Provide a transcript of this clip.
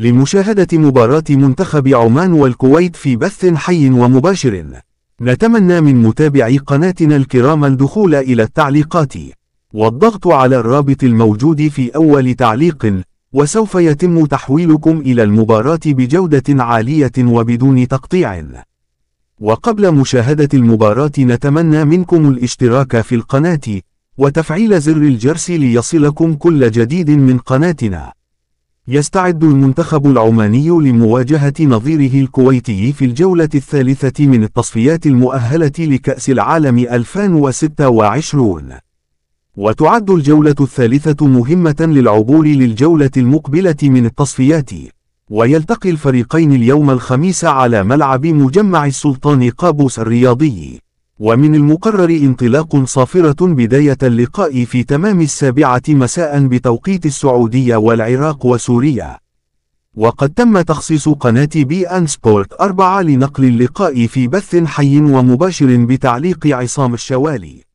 لمشاهدة مباراة منتخب عمان والكويت في بث حي ومباشر نتمنى من متابعي قناتنا الكرام الدخول إلى التعليقات والضغط على الرابط الموجود في أول تعليق وسوف يتم تحويلكم إلى المباراة بجودة عالية وبدون تقطيع وقبل مشاهدة المباراة نتمنى منكم الاشتراك في القناة وتفعيل زر الجرس ليصلكم كل جديد من قناتنا يستعد المنتخب العماني لمواجهة نظيره الكويتي في الجولة الثالثة من التصفيات المؤهلة لكأس العالم 2026 وتعد الجولة الثالثة مهمة للعبور للجولة المقبلة من التصفيات ويلتقي الفريقين اليوم الخميس على ملعب مجمع السلطان قابوس الرياضي ومن المقرر انطلاق صافرة بداية اللقاء في تمام السابعة مساء بتوقيت السعودية والعراق وسوريا وقد تم تخصيص قناة بي أن سبورت 4 لنقل اللقاء في بث حي ومباشر بتعليق عصام الشوالي